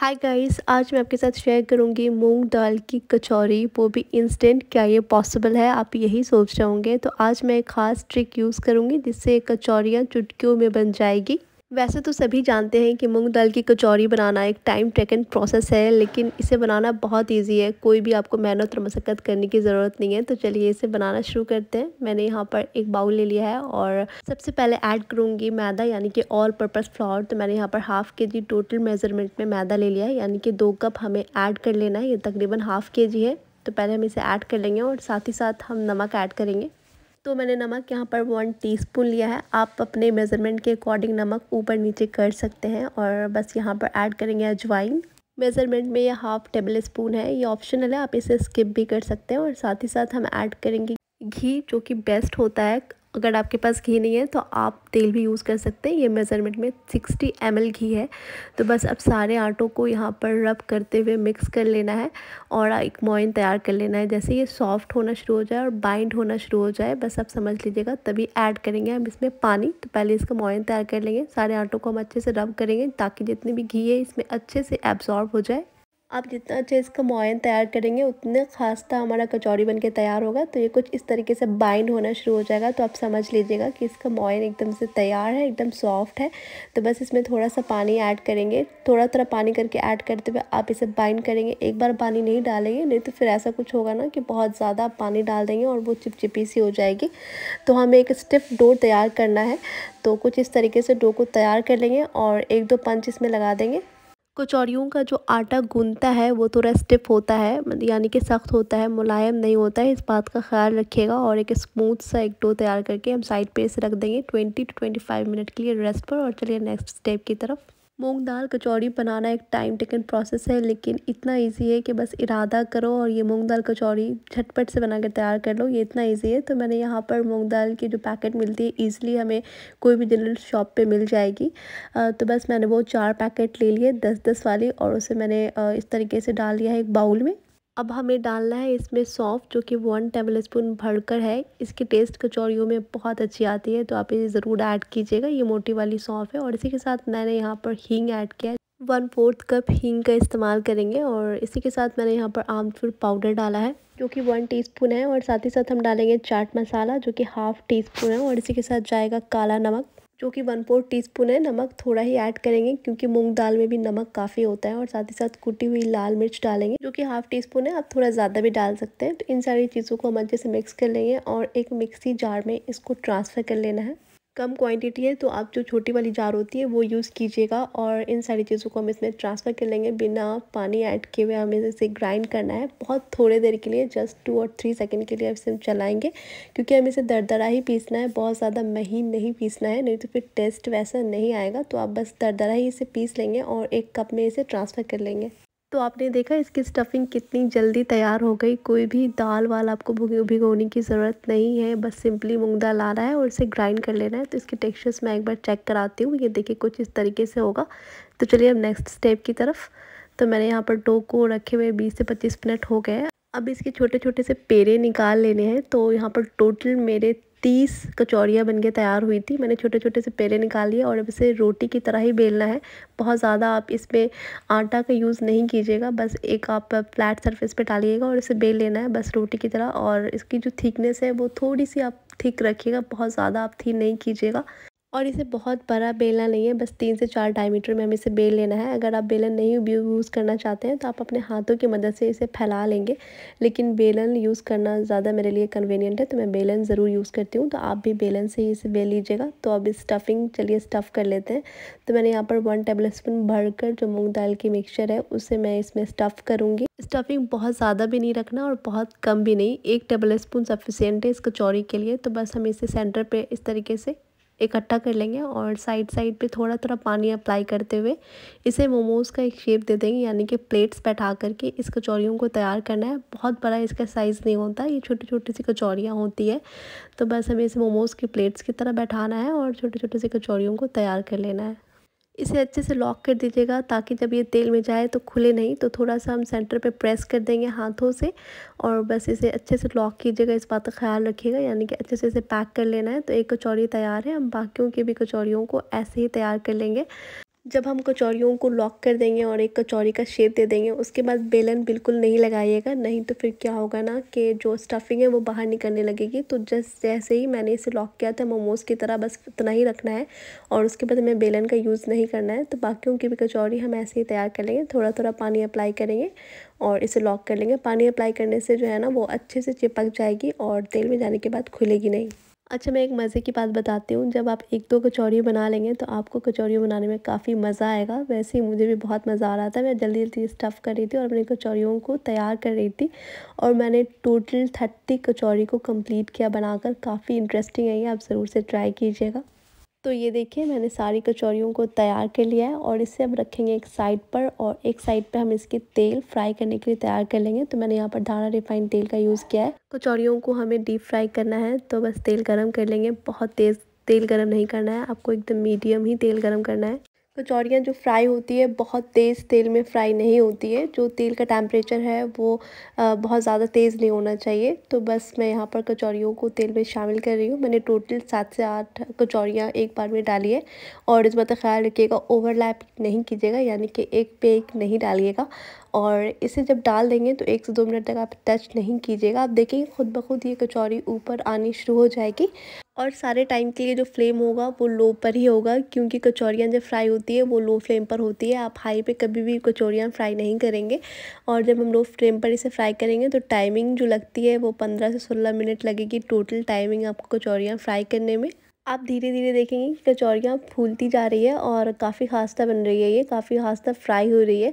hi guys आज मैं आपके साथ शेयर करूंगी मूंग दाल की कचौरी वो भी इंस्टेंट क्या ये पॉसिबल है आप यही सोच रहे होंगे तो आज मैं एक ख़ास ट्रिक यूज़ करूंगी जिससे कचौरियाँ चुटकियों में बन जाएगी वैसे तो सभी जानते हैं कि मूंग दाल की कचौरी बनाना एक टाइम टेकन प्रोसेस है लेकिन इसे बनाना बहुत इजी है कोई भी आपको मेहनत और मशक्क़त करने की ज़रूरत नहीं है तो चलिए इसे बनाना शुरू करते हैं मैंने यहाँ पर एक बाउल ले लिया है और सबसे पहले ऐड करूँगी मैदा यानी कि ऑल पर्पज़ फ्लावर तो मैंने यहाँ पर हाफ़ के जी टोटल मेज़रमेंट में मैदा ले लिया है यानी कि दो कप हमें ऐड कर लेना है ये तकरीबन हाफ़ के जी है तो पहले हम इसे ऐड कर लेंगे और साथ ही साथ हम नमक ऐड करेंगे तो मैंने नमक यहाँ पर वन टीस्पून लिया है आप अपने मेज़रमेंट के अकॉर्डिंग नमक ऊपर नीचे कर सकते हैं और बस यहाँ पर ऐड करेंगे अजवाइन मेज़रमेंट में ये हाफ़ टेबल स्पून है ये ऑप्शनल है आप इसे स्किप भी कर सकते हैं और साथ ही साथ हम ऐड करेंगे घी जो कि बेस्ट होता है अगर आपके पास घी नहीं है तो आप तेल भी यूज़ कर सकते हैं ये मेज़रमेंट में 60 एम घी है तो बस अब सारे आटों को यहाँ पर रब करते हुए मिक्स कर लेना है और एक मोइन तैयार कर लेना है जैसे ये सॉफ्ट होना शुरू हो जाए और बाइंड होना शुरू हो जाए बस आप समझ लीजिएगा तभी ऐड करेंगे हम इसमें पानी तो पहले इसका मोइन तैयार कर लेंगे सारे आटों को हम अच्छे से रब करेंगे ताकि जितनी भी घी है इसमें अच्छे से एब्जॉर्ब हो जाए आप जितना अच्छे इसका मोयन तैयार करेंगे उतना खास्ता हमारा कचौड़ी बन के तैयार होगा तो ये कुछ इस तरीके से बाइंड होना शुरू हो जाएगा तो आप समझ लीजिएगा कि इसका मोयन एकदम से तैयार है एकदम सॉफ्ट है तो बस इसमें थोड़ा सा पानी ऐड करेंगे थोड़ा थोड़ा पानी करके ऐड करते हुए आप इसे बाइंड करेंगे एक बार पानी नहीं डालेंगे नहीं तो फिर ऐसा कुछ होगा ना कि बहुत ज़्यादा आप पानी डाल देंगे और वो चिपचिपी सी हो जाएगी तो हमें एक स्टिफ डो तैयार करना है तो कुछ इस तरीके से डो को तैयार कर लेंगे और एक दो पंच इसमें लगा देंगे कचौड़ियों का जो आटा गूंदता है वो थोड़ा स्टिफ होता है मतलब यानी कि सख्त होता है मुलायम नहीं होता है इस बात का ख्याल रखिएगा और एक स्मूथ सा एक डो तैयार करके हम साइड पे इसे रख देंगे twenty to twenty five minute के लिए रेस्ट पर और चलिए नेक्स्ट स्टेप की तरफ मूंग दाल कचौड़ी बनाना एक टाइम टेकन प्रोसेस है लेकिन इतना इजी है कि बस इरादा करो और ये मूंग दाल कचौड़ी झटपट से बना कर तैयार कर लो ये इतना इजी है तो मैंने यहाँ पर मूंग दाल की जो पैकेट मिलती है ईजिली हमें कोई भी जनरल शॉप पे मिल जाएगी तो बस मैंने वो चार पैकेट ले लिए दस दस वाली और उसे मैंने इस तरीके से डाल लिया है एक बाउल में अब हमें डालना है इसमें सौंफ जो कि वन टेबल स्पून भरकर है इसकी टेस्ट कचौड़ियों में बहुत अच्छी आती है तो आप ये ज़रूर ऐड कीजिएगा ये मोटी वाली सौंफ है और इसी के साथ मैंने यहाँ पर हींग ऐड किया है वन फोर्थ कप हींग का इस्तेमाल करेंगे और इसी के साथ मैंने यहाँ पर आमचूर पाउडर डाला है जो कि वन टी है और साथ ही साथ हम डालेंगे चाट मसाला जो कि हाफ़ टी स्पून है और इसी के साथ जाएगा काला नमक जो कि वन फोर टीस्पून है नमक थोड़ा ही ऐड करेंगे क्योंकि मूंग दाल में भी नमक काफ़ी होता है और साथ ही साथ कुटी हुई लाल मिर्च डालेंगे जो कि हाफ टी स्पून है आप थोड़ा ज़्यादा भी डाल सकते हैं तो इन सारी चीज़ों को हम अच्छे से मिक्स कर लेंगे और एक मिक्सी जार में इसको ट्रांसफ़र कर लेना है कम क्वांटिटी है तो आप जो छोटी वाली जार होती है वो यूज़ कीजिएगा और इन सारी चीज़ों को हम इसमें ट्रांसफ़र कर लेंगे बिना पानी ऐड किए हुए हमें इसे ग्राइंड करना है बहुत थोड़े देर के लिए जस्ट टू और थ्री सेकेंड के लिए इसे हम चलाएँगे क्योंकि हमें इसे दरदरा ही पीसना है बहुत ज़्यादा महीन नहीं पीसना है नहीं तो फिर टेस्ट वैसा नहीं आएगा तो आप बस दरदरा ही इसे पीस लेंगे और एक कप में इसे ट्रांसफ़र कर लेंगे तो आपने देखा इसकी स्टफ़िंग कितनी जल्दी तैयार हो गई कोई भी दाल वाल आपको भिगोने की ज़रूरत नहीं है बस सिंपली मूंग दाल लाना है और इसे ग्राइंड कर लेना है तो इसके टेक्सचर्स मैं एक बार चेक कराती हूँ ये देखिए कुछ इस तरीके से होगा तो चलिए अब नेक्स्ट स्टेप की तरफ तो मैंने यहाँ पर डो को रखे हुए बीस से पच्चीस मिनट हो गए अब इसके छोटे छोटे से पेड़े निकाल लेने हैं तो यहाँ पर टोटल मेरे तीस कचौड़ियाँ बनके तैयार हुई थी मैंने छोटे छोटे से पेड़े निकाल लिए और अब इसे रोटी की तरह ही बेलना है बहुत ज़्यादा आप इसमें आटा का यूज़ नहीं कीजिएगा बस एक आप फ्लैट सरफेस पे डालिएगा और इसे बेल लेना है बस रोटी की तरह और इसकी जो थिकनेस है वो थोड़ी सी आप थिक रखिएगा बहुत ज़्यादा आप थी नहीं कीजिएगा और इसे बहुत बड़ा बेलना नहीं है बस तीन से चार डायमीटर में हमें इसे बेल लेना है अगर आप बेलन नहीं यूज़ करना चाहते हैं तो आप अपने हाथों की मदद से इसे फैला लेंगे लेकिन बेलन यूज़ करना ज़्यादा मेरे लिए कन्वीनियंट है तो मैं बेलन ज़रूर यूज़ करती हूँ तो आप भी बेलन से ही इसे बेल लीजिएगा तो अब स्टफिंग चलिए स्टफ़ कर लेते हैं तो मैंने यहाँ पर वन टेबल स्पून भर जो मूँग दाल की मिक्सचर है उसे मैं इसमें स्टफ़ करूँगी स्टफिंग बहुत ज़्यादा भी नहीं रखना और बहुत कम भी नहीं एक टेबल स्पून सफिशेंट है इस कचौरी के लिए तो बस हमें इसे सेंटर पर इस तरीके से इकट्ठा कर लेंगे और साइड साइड पे थोड़ा थोड़ा पानी अप्लाई करते हुए इसे मोमोज़ का एक शेप दे देंगे यानी कि प्लेट्स बैठा करके इस कचौरियों को तैयार करना है बहुत बड़ा इसका साइज़ नहीं होता ये छोटी छोटी सी कचौरियाँ होती है तो बस हमें इसे मोमोज़ की प्लेट्स की तरह बैठाना है और छोटे छोटे से कचौरियों को तैयार कर लेना है इसे अच्छे से लॉक कर दीजिएगा ताकि जब ये तेल में जाए तो खुले नहीं तो थोड़ा सा हम सेंटर पे प्रेस कर देंगे हाथों से और बस इसे अच्छे से लॉक कीजिएगा इस बात का ख्याल रखिएगा यानी कि अच्छे से इसे पैक कर लेना है तो एक कचौड़ी तैयार है हम बाकियों की भी कचौड़ियों को ऐसे ही तैयार कर लेंगे जब हम कचौरियों को लॉक कर देंगे और एक कचौरी का शेप दे देंगे उसके बाद बेलन बिल्कुल नहीं लगाइएगा नहीं तो फिर क्या होगा ना कि जो स्टफिंग है वो बाहर निकलने लगेगी तो जस्ट जैसे ही मैंने इसे लॉक किया था मोमोज़ की तरह बस इतना ही रखना है और उसके बाद हमें बेलन का यूज़ नहीं करना है तो बाकियों की भी कचौरी हम ऐसे ही तैयार कर लेंगे थोड़ा थोड़ा पानी अप्लाई करेंगे और इसे लॉक कर लेंगे पानी अप्लाई करने से जो है ना वो अच्छे से चिपक जाएगी और तेल में जाने के बाद खुलेगी नहीं अच्छा मैं एक मज़े की बात बताती हूँ जब आप एक दो कचौड़ियों बना लेंगे तो आपको कचौड़ियों बनाने में काफ़ी मज़ा आएगा वैसे ही मुझे भी बहुत मज़ा आ रहा था मैं जल्दी जल्दी स्टफ़ कर रही थी और अपनी कचौड़ियों को तैयार कर रही थी और मैंने टोटल थर्टी कचौड़ी को कंप्लीट किया बनाकर काफ़ी इंटरेस्टिंग है ये आप ज़रूर से ट्राई कीजिएगा तो ये देखिए मैंने सारी कचौरियों को तैयार कर लिया है और इसे अब रखेंगे एक साइड पर और एक साइड पे हम इसके तेल फ्राई करने के लिए तैयार कर लेंगे तो मैंने यहाँ पर धारा रिफाइंड तेल का यूज़ किया है कचौरियों को हमें डीप फ्राई करना है तो बस तेल गर्म कर लेंगे बहुत तेज़ तेल गरम नहीं करना है आपको एकदम मीडियम ही तेल गर्म करना है कचौड़ियाँ जो फ्राई होती है बहुत तेज़ तेल में फ्राई नहीं होती है जो तेल का टेम्परेचर है वो बहुत ज़्यादा तेज़ नहीं होना चाहिए तो बस मैं यहाँ पर कचौड़ियों को तेल में शामिल कर रही हूँ मैंने टोटल सात से आठ कचौड़ियाँ एक बार में डाली है और इस बात का ख्याल रखिएगा ओवरलैप नहीं कीजिएगा यानी कि एक पे एक नहीं डालिएगा और इसे जब डाल देंगे तो एक से दो मिनट तक आप टच नहीं कीजिएगा आप देखेंगे खुद ब खुद ये कचौड़ी ऊपर आनी शुरू हो जाएगी और सारे टाइम के लिए जो फ्लेम होगा वो लो पर ही होगा क्योंकि कचौरियाँ जब फ्राई होती है वो लो फ्लेम पर होती है आप हाई पे कभी भी कचौरियाँ फ्राई नहीं करेंगे और जब हम लो फ्लेम पर इसे फ्राई करेंगे तो टाइमिंग जो लगती है वो पंद्रह से सोलह मिनट लगेगी टोटल टाइमिंग आपको कचौरियाँ फ्राई करने में आप धीरे धीरे देखेंगे कि कचौरियाँ फूलती जा रही है और काफ़ी खास्ता बन रही है ये काफ़ी खास्ता फ्राई हो रही है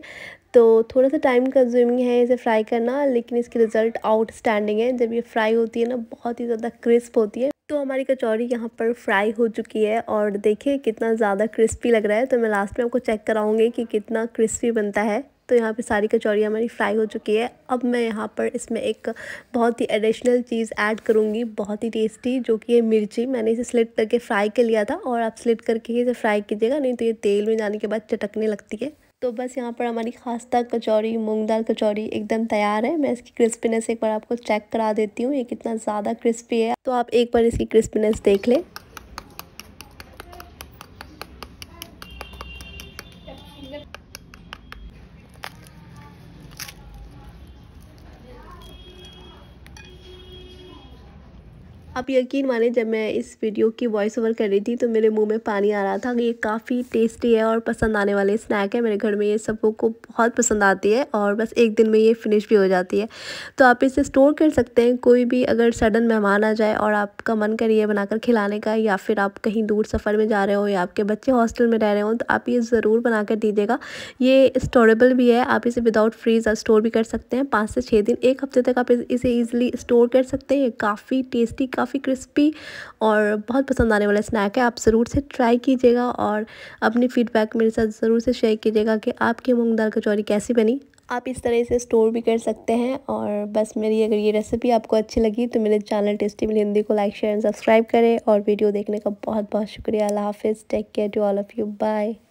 तो थोड़ा सा टाइम कंज्यूमिंग है इसे फ्राई करना लेकिन इसकी रिज़ल्ट आउटस्टैंडिंग है जब ये फ्राई होती है ना बहुत ही ज़्यादा क्रिस्प होती है तो हमारी कचौरी यहाँ पर फ्राई हो चुकी है और देखिए कितना ज़्यादा क्रिस्पी लग रहा है तो मैं लास्ट में आपको चेक कराऊंगी कि कितना क्रिस्पी बनता है तो यहाँ पे सारी कचौरी हमारी फ्राई हो चुकी है अब मैं यहाँ पर इसमें एक बहुत ही एडिशनल चीज़ ऐड करूँगी बहुत ही टेस्टी जो कि है मिर्ची मैंने इसे स्लिट करके फ्राई कर लिया था और आप स्लिट करके ही इसे फ्राई कीजिएगा नहीं तो ये तेल में जाने के बाद चटकने लगती है तो बस यहाँ पर हमारी खास्ता कचौरी मूंग दाल कचौरी एकदम तैयार है मैं इसकी क्रिस्पीनेस एक बार आपको चेक करा देती हूँ ये कितना ज़्यादा क्रिस्पी है तो आप एक बार इसकी क्रिस्पीनेस देख लें आप यकीन माने जब मैं इस वीडियो की वॉइस ओवर कर रही थी तो मेरे मुंह में पानी आ रहा था ये काफ़ी टेस्टी है और पसंद आने वाले स्नैक है मेरे घर में ये सबों को बहुत पसंद आती है और बस एक दिन में ये फिनिश भी हो जाती है तो आप इसे स्टोर कर सकते हैं कोई भी अगर सडन मेहमान आ जाए और आपका मन कर ये बनाकर खिलाने का या फिर आप कहीं दूर सफ़र में जा रहे हो या आपके बच्चे हॉस्टल में रह रहे हो तो आप ये ज़रूर बना कर दीजिएगा ये स्टोरेबल भी है आप इसे विदाउट फ्रीज स्टोर भी कर सकते हैं पाँच से छः दिन एक हफ्ते तक आप इसे ईजिली स्टोर कर सकते हैं ये काफ़ी टेस्टी का काफ़ी क्रिस्पी और बहुत पसंद आने वाला स्नैक है आप ज़रूर से ट्राई कीजिएगा और अपनी फीडबैक मेरे साथ ज़रूर से शेयर कीजिएगा कि आपकी मूँग दाल कचौरी कैसी बनी आप इस तरह से स्टोर भी कर सकते हैं और बस मेरी अगर ये रेसिपी आपको अच्छी लगी तो मेरे चैनल टेस्टी मिल हिंदी को लाइक शेयर एंड सब्सक्राइब करें और वीडियो देखने का बहुत बहुत शुक्रिया अल्लाह हाफिज़ take care to all of you bye